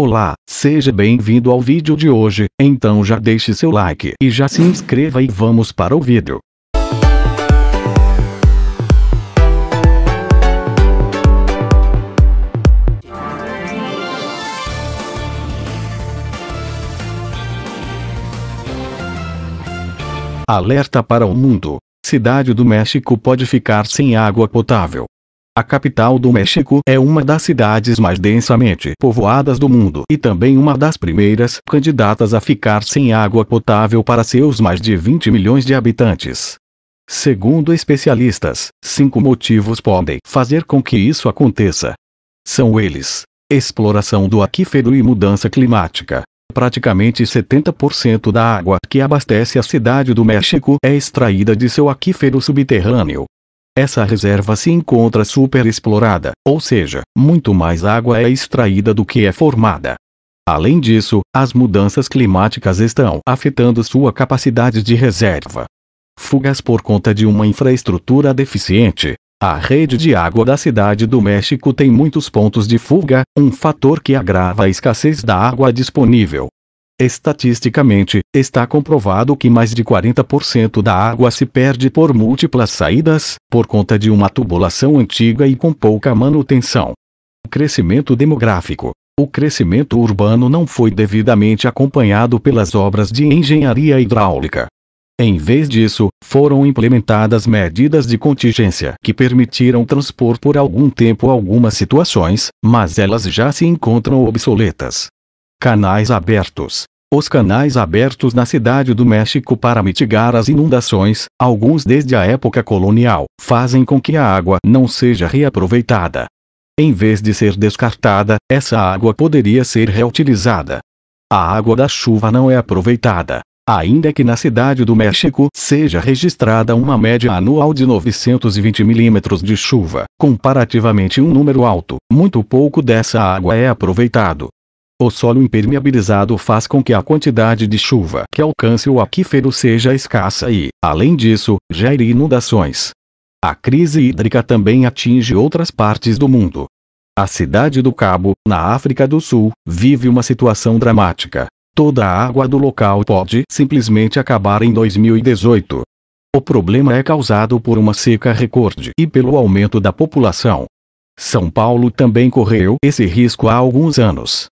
Olá, seja bem-vindo ao vídeo de hoje, então já deixe seu like e já se inscreva e vamos para o vídeo. Alerta para o mundo. Cidade do México pode ficar sem água potável. A capital do México é uma das cidades mais densamente povoadas do mundo e também uma das primeiras candidatas a ficar sem água potável para seus mais de 20 milhões de habitantes. Segundo especialistas, cinco motivos podem fazer com que isso aconteça. São eles: exploração do aquífero e mudança climática. Praticamente 70% da água que abastece a cidade do México é extraída de seu aquífero subterrâneo, essa reserva se encontra superexplorada, ou seja, muito mais água é extraída do que é formada. Além disso, as mudanças climáticas estão afetando sua capacidade de reserva. Fugas por conta de uma infraestrutura deficiente. A rede de água da cidade do México tem muitos pontos de fuga, um fator que agrava a escassez da água disponível. Estatisticamente, está comprovado que mais de 40% da água se perde por múltiplas saídas, por conta de uma tubulação antiga e com pouca manutenção. O crescimento demográfico. O crescimento urbano não foi devidamente acompanhado pelas obras de engenharia hidráulica. Em vez disso, foram implementadas medidas de contingência que permitiram transpor por algum tempo algumas situações, mas elas já se encontram obsoletas. Canais abertos. Os canais abertos na cidade do México para mitigar as inundações, alguns desde a época colonial, fazem com que a água não seja reaproveitada. Em vez de ser descartada, essa água poderia ser reutilizada. A água da chuva não é aproveitada. Ainda que na cidade do México seja registrada uma média anual de 920 milímetros de chuva, comparativamente um número alto, muito pouco dessa água é aproveitado. O solo impermeabilizado faz com que a quantidade de chuva que alcance o aquífero seja escassa e, além disso, gere inundações. A crise hídrica também atinge outras partes do mundo. A cidade do Cabo, na África do Sul, vive uma situação dramática. Toda a água do local pode simplesmente acabar em 2018. O problema é causado por uma seca recorde e pelo aumento da população. São Paulo também correu esse risco há alguns anos.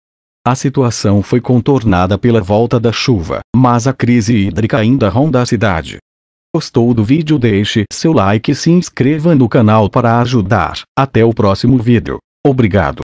A situação foi contornada pela volta da chuva, mas a crise hídrica ainda ronda a cidade. Gostou do vídeo? Deixe seu like e se inscreva no canal para ajudar. Até o próximo vídeo. Obrigado.